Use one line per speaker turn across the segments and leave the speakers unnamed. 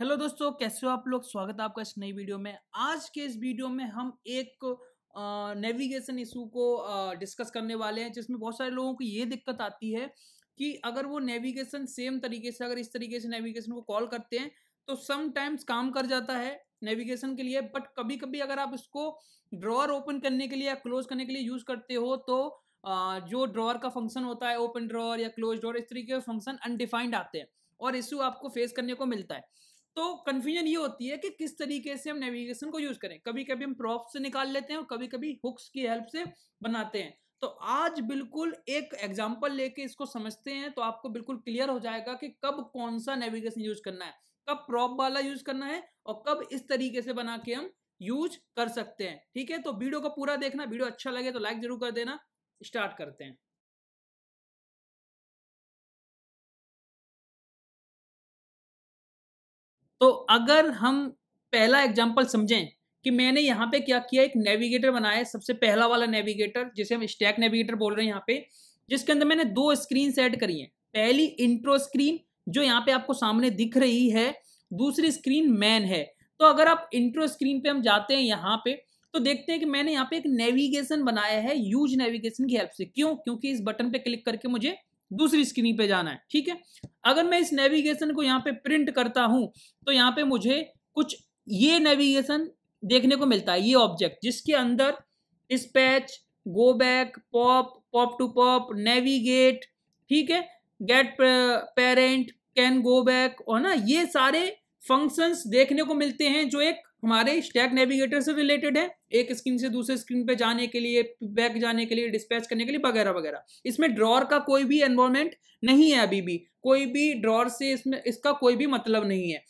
hello दोस्तों कैसे हो आप लोग स्वागत है आपका इस नई वीडियो में आज के इस वीडियो में हम एक नेविगेशन इशू को डिस्कस करने वाले हैं जिसमें बहुत सारे लोगों को ये दिक्कत आती है कि अगर वो नेविगेशन सेम तरीके से अगर इस तरीके से नेविगेशन को कॉल करते हैं तो टाइम्स काम कर जाता है नेविगेशन के लिए बट कभी कभी अगर आप इसको ड्रॉअर ओपन करने के लिए या क्लोज करने के लिए यूज़ करते हो तो जो ड्रॉअर का फंक्शन होता है ओपन ड्रॉअर या क्लोज ड्रॉअर इस तरीके के फंक्शन अनडिफाइंड आते हैं और इशू आपको फेस करने को मिलता है तो कन्फ्यूजन ये होती है कि किस तरीके से हम नेविगेशन को यूज करें कभी कभी हम प्रॉप से निकाल लेते हैं और कभी कभी हुक्स की हेल्प से बनाते हैं तो आज बिल्कुल एक एग्जाम्पल लेके इसको समझते हैं तो आपको बिल्कुल क्लियर हो जाएगा कि कब कौन सा नेविगेशन यूज करना है कब प्रॉप वाला यूज करना है और कब इस तरीके से बना के हम यूज कर सकते हैं ठीक है तो वीडियो को पूरा देखना वीडियो अच्छा लगे तो लाइक जरूर कर देना स्टार्ट करते हैं तो अगर हम पहला एग्जाम्पल समझें कि मैंने यहाँ पे क्या किया एक नेविगेटर बनाया सबसे पहला वाला नेविगेटर जिसे हम स्टैक नेविगेटर बोल रहे हैं यहाँ पे जिसके अंदर मैंने दो स्क्रीन सेट करी है पहली इंट्रो स्क्रीन जो यहाँ पे आपको सामने दिख रही है दूसरी स्क्रीन मैन है तो अगर आप इंट्रो स्क्रीन पे हम जाते हैं यहाँ पे तो देखते हैं कि मैंने यहाँ पे एक नेविगेशन बनाया है यूज नेविगेशन की हेल्प से क्यों क्योंकि इस बटन पे क्लिक करके मुझे दूसरी स्क्रीन पे जाना है ठीक है अगर मैं इस नेविगेशन को यहाँ पे प्रिंट करता हूँ तो यहाँ पे मुझे कुछ ये नेविगेशन देखने को मिलता है ये ऑब्जेक्ट जिसके अंदर dispatch go back pop pop to pop navigate ठीक है get parent can go back और ना ये सारे फंक्शंस देखने को मिलते हैं जो एक हमारे स्टैक नेविगेटर से रिलेटेड है एक स्क्रीन से दूसरे स्क्रीन पे जाने के लिए बैक जाने के लिए डिस्पैच करने के लिए वगैरह वगैरह इसमें ड्रॉर का कोई भी एनवायरमेंट नहीं है अभी भी कोई भी ड्रॉर से इसमें इसका कोई भी मतलब नहीं है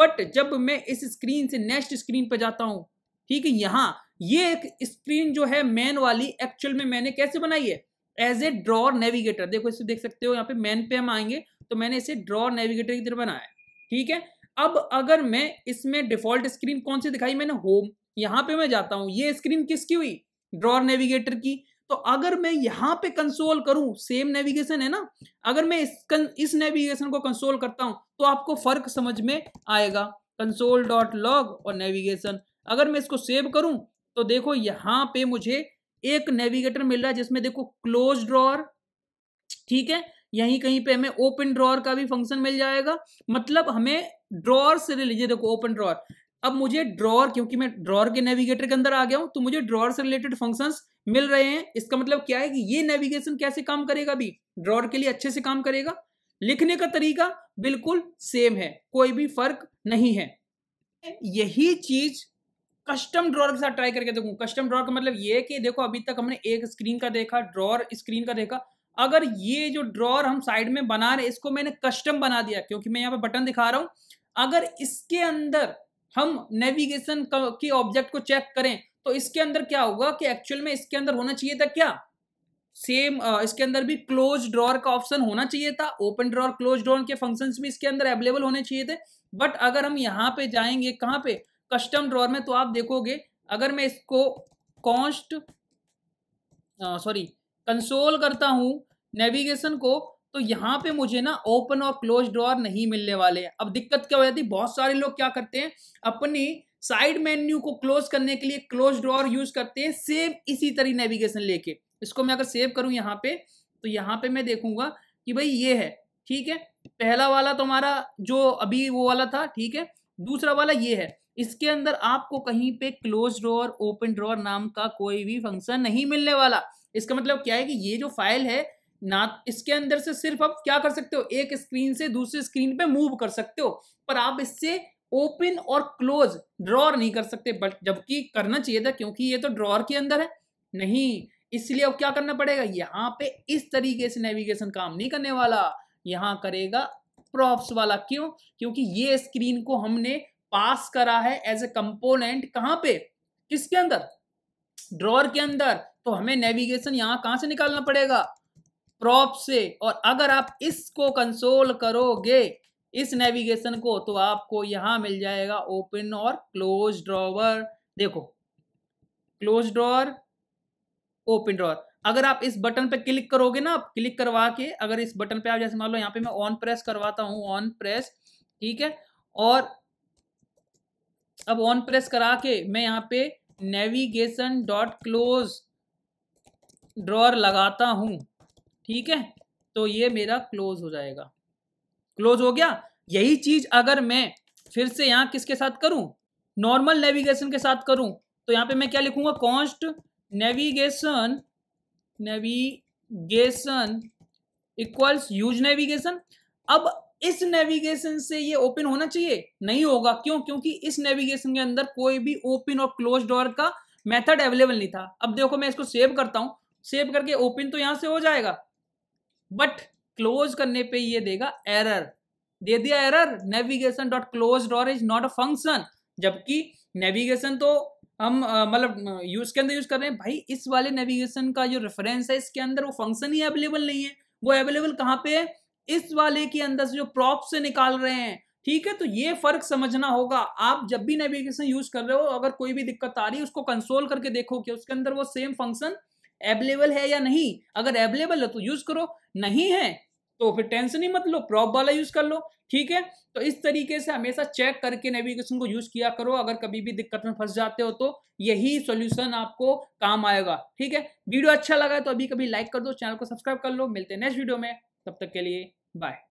बट जब मैं इस स्क्रीन से नेक्स्ट स्क्रीन पर जाता हूँ ठीक है यहाँ ये एक स्क्रीन जो है मैन वाली एक्चुअल में मैंने कैसे बनाई है एज ए ड्रॉर नेविगेटर देखो इसे देख सकते हो यहाँ पे मैन पे हम आएंगे तो मैंने इसे ड्रॉर नेविगेटर की तरह बनाया है ठीक है अब अगर मैं इसमें डिफॉल्ट स्क्रीन कौन सी दिखाई मैंने होम यहां पे मैं जाता हूं ये स्क्रीन किसकी हुई ड्रॉर नेविगेटर की तो अगर मैं यहां पे कंसोल करूं सेम नेविगेशन है ना अगर मैं इस इस नेविगेशन को कंसोल करता हूं तो आपको फर्क समझ में आएगा कंसोल डॉट लॉग और नेविगेशन अगर मैं इसको सेव करूं तो देखो यहां पे मुझे एक नेविगेटर मिल रहा है जिसमें देखो क्लोज ड्रॉर ठीक है यहीं कहीं पे हमें ओपन ड्रॉर का भी फंक्शन मिल जाएगा मतलब हमें ड्रॉर से रिलेटेड देखो ओपन ड्रॉर अब मुझे ड्रॉर क्योंकि मैं ड्रॉर के नेविगेटर के अंदर आ गया हूं तो मुझे ड्रॉर से रिलेटेड फंक्शंस मिल रहे हैं इसका मतलब क्या है कि ये नेविगेशन कैसे काम करेगा भी ड्रॉर के लिए अच्छे से काम करेगा लिखने का तरीका बिल्कुल सेम है कोई भी फर्क नहीं है यही चीज कस्टम ड्रॉर के साथ ट्राई करके देखू कस्टम ड्रॉर का मतलब ये है कि देखो अभी तक हमने एक स्क्रीन का देखा ड्रॉर स्क्रीन का देखा अगर ये जो ड्रॉर हम साइड में बना रहे इसको मैंने कस्टम बना दिया क्योंकि मैं यहाँ पे बटन दिखा रहा हूं अगर इसके अंदर हम नेविगेशन के ऑब्जेक्ट को चेक करें तो इसके अंदर क्या होगा कि एक्चुअल में इसके अंदर होना चाहिए था क्या सेम इसके अंदर भी क्लोज ड्रॉर का ऑप्शन होना चाहिए था ओपन ड्रॉर क्लोज ड्रॉर के फंक्शन भी इसके अंदर अवेलेबल होने चाहिए थे बट अगर हम यहाँ पे जाएंगे कहाँ पे कस्टम ड्रॉर में तो आप देखोगे अगर मैं इसको कॉन्स्ट सॉरी कंसोल करता हूँ नेविगेशन को तो यहाँ पे मुझे ना ओपन और क्लोज ड्रॉर नहीं मिलने वाले हैं अब दिक्कत क्या हो जाती है बहुत सारे लोग क्या करते हैं अपनी साइड मेन्यू को क्लोज करने के लिए क्लोज ड्रॉर यूज करते हैं सेम इसी तरह नेविगेशन लेके इसको मैं अगर सेव करूँ यहाँ पे तो यहाँ पे मैं देखूंगा कि भाई ये है ठीक है पहला वाला तो हमारा जो अभी वो वाला था ठीक है दूसरा वाला ये है इसके अंदर आपको कहीं पे क्लोज ड्रॉर ओपन ड्रॉर नाम का कोई भी फंक्शन नहीं मिलने वाला इसका मतलब क्या है कि ये जो फाइल है ना इसके अंदर से सिर्फ आप क्या कर सकते हो एक स्क्रीन से दूसरे स्क्रीन पे मूव कर सकते हो पर आप इससे ओपन और क्लोज ड्रॉर नहीं कर सकते बट जबकि करना चाहिए था क्योंकि ये तो ड्रॉर के अंदर है नहीं इसलिए अब क्या करना पड़ेगा यहाँ पे इस तरीके से नेविगेशन काम नहीं करने वाला यहाँ करेगा प्रॉप्स वाला क्यों क्योंकि ये स्क्रीन को हमने पास करा है एज ए कंपोनेंट कहाँ पे किसके अंदर ड्रॉर के अंदर तो हमें नेविगेशन यहाँ कहाँ से निकालना पड़ेगा प्रॉप से और अगर आप इसको कंसोल करोगे इस नेविगेशन को तो आपको यहाँ मिल जाएगा ओपन और क्लोज ड्रॉवर देखो क्लोज ड्रॉवर ओपन ड्रॉवर अगर आप इस बटन पे क्लिक करोगे ना आप क्लिक करवा के अगर इस बटन पे आप जैसे मान लो यहाँ पे मैं ऑन प्रेस करवाता हूँ ऑन प्रेस ठीक है और अब ऑन प्रेस करा के मैं यहाँ पे नेविगेशन डॉट क्लोज ड्रॉर लगाता हूँ ठीक है तो ये मेरा क्लोज हो जाएगा क्लोज हो गया यही चीज अगर मैं फिर से यहाँ किसके साथ करूं नॉर्मल नेविगेशन के साथ करूं तो यहाँ पे मैं क्या लिखूंगा const navigation navigation equals use navigation अब इस नेविगेशन से ये ओपन होना चाहिए नहीं होगा क्यों क्योंकि इस नेविगेशन के अंदर कोई भी ओपन और क्लोज डोर का मेथड अवेलेबल नहीं था अब देखो मैं इसको सेव करता हूं सेव करके ओपन तो यहां से हो जाएगा बट क्लोज करने पे ये देगा एरर दे दिया error navigation dot close drawer is not a function जबकि नेविगेशन तो हम मतलब यूज के अंदर यूज कर रहे हैं भाई इस वाले नेविगेशन का जो रेफरेंस है इसके अंदर वो फंक्शन ही अवेलेबल नहीं है वो अवेलेबल कहाँ पे है इस वाले के अंदर से जो प्रॉप से निकाल रहे हैं ठीक है तो ये फर्क समझना होगा आप जब भी नेविगेशन यूज कर रहे हो अगर कोई भी दिक्कत आ रही है उसको कंसोल करके देखो कि उसके अंदर वो सेम फंक्शन एवेलेबल है या नहीं अगर एवेलेबल है तो यूज करो नहीं है तो फिर टेंशन ही मत लो प्रॉप वाला यूज कर लो ठीक है तो इस तरीके से हमेशा चेक करके नेविगेशन को यूज किया करो अगर कभी भी दिक्कत में फंस जाते हो तो यही सॉल्यूशन आपको काम आएगा ठीक है वीडियो अच्छा लगा है तो अभी कभी लाइक कर दो चैनल को सब्सक्राइब कर लो मिलते हैं नेक्स्ट वीडियो में तब तक के लिए बाय